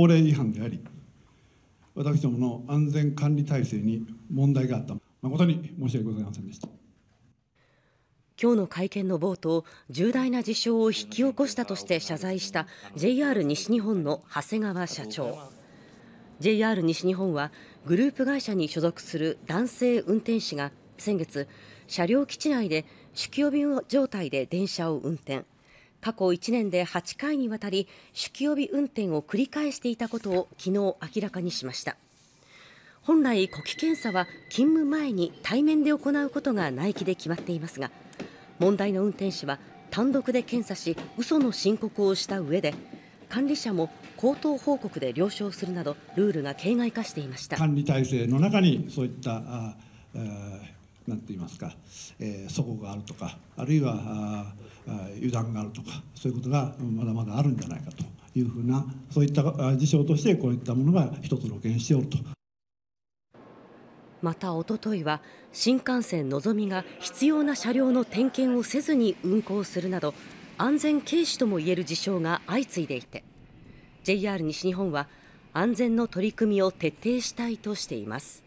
法令違反であり私どもの安全管理体制に問題があった誠に申し訳ございませんでした今日の会見の冒頭重大な事象を引き起こしたとして謝罪した JR 西日本の長谷川社長 JR 西日本はグループ会社に所属する男性運転士が先月車両基地内で酒気帯び状態で電車を運転過去1年で8回にわたり酒気帯び運転を繰り返していたことを昨日明らかにしました本来呼気検査は勤務前に対面で行うことが内規で決まっていますが問題の運転手は単独で検査し嘘の申告をした上で管理者も口頭報告で了承するなどルールが形骸化していました管理体制の中にそういったあ、えー、なんて言いますか、えー、齟齬があるとかあるいはあ油断があるとかそういうことがまだまだあるんじゃないかというふうなそういった事象としてこういったものが一つ露見しておると。またおとといは新幹線のぞみが必要な車両の点検をせずに運行するなど安全軽視ともいえる事象が相次いでいて JR 西日本は安全の取り組みを徹底したいとしています。